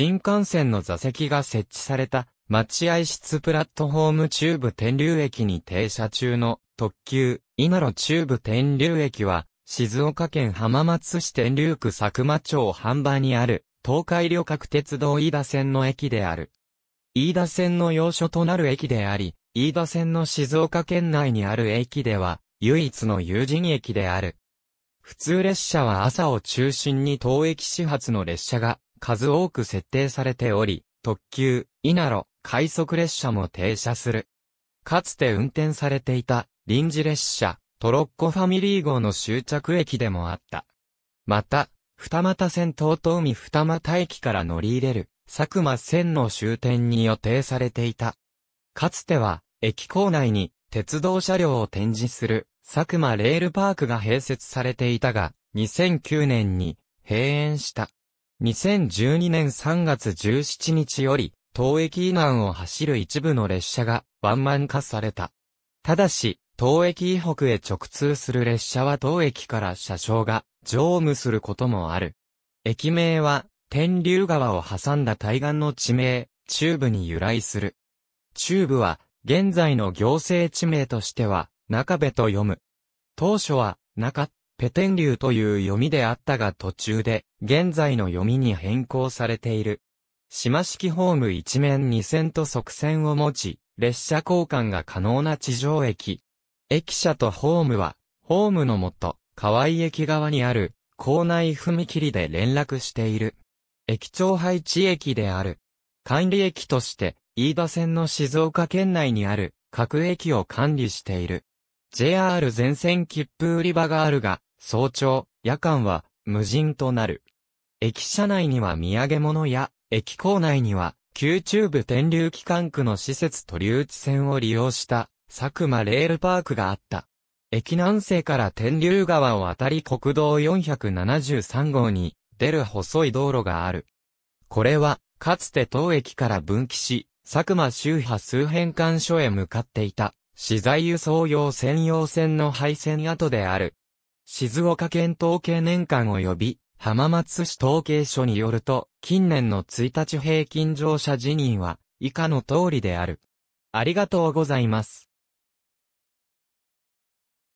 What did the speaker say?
新幹線の座席が設置された待合室プラットフォーム中部天竜駅に停車中の特急稲路中部天竜駅は静岡県浜松市天竜区佐久間町販売にある東海旅客鉄道飯田線の駅である。飯田線の要所となる駅であり、飯田線の静岡県内にある駅では唯一の有人駅である。普通列車は朝を中心に当駅始発の列車が数多く設定されており、特急、イナロ、快速列車も停車する。かつて運転されていた臨時列車、トロッコファミリー号の終着駅でもあった。また、二俣線東東海二俣駅から乗り入れる、佐久間線の終点に予定されていた。かつては、駅構内に鉄道車両を展示する、佐久間レールパークが併設されていたが、2009年に閉園した。2012年3月17日より、東駅以南を走る一部の列車がワンマン化された。ただし、東駅以北へ直通する列車は東駅から車掌が乗務することもある。駅名は、天竜川を挟んだ対岸の地名、中部に由来する。中部は、現在の行政地名としては、中部と読む。当初は、なかっペテン流という読みであったが途中で、現在の読みに変更されている。島式ホーム一面二線と側線を持ち、列車交換が可能な地上駅。駅舎とホームは、ホームのもと、河合駅側にある、校内踏切で連絡している。駅長配置駅である。管理駅として、飯田線の静岡県内にある、各駅を管理している。JR 全線切符売り場があるが、早朝、夜間は無人となる。駅舎内には土産物や、駅構内には、旧中部天竜機関区の施設り打ち線を利用した、佐久間レールパークがあった。駅南西から天竜川を渡り国道473号に出る細い道路がある。これは、かつて当駅から分岐し、佐久間周波数変換所へ向かっていた、資材輸送用専用線の配線跡である。静岡県統計年間及び浜松市統計所によると、近年の1日平均乗車辞任は以下の通りである。ありがとうございます。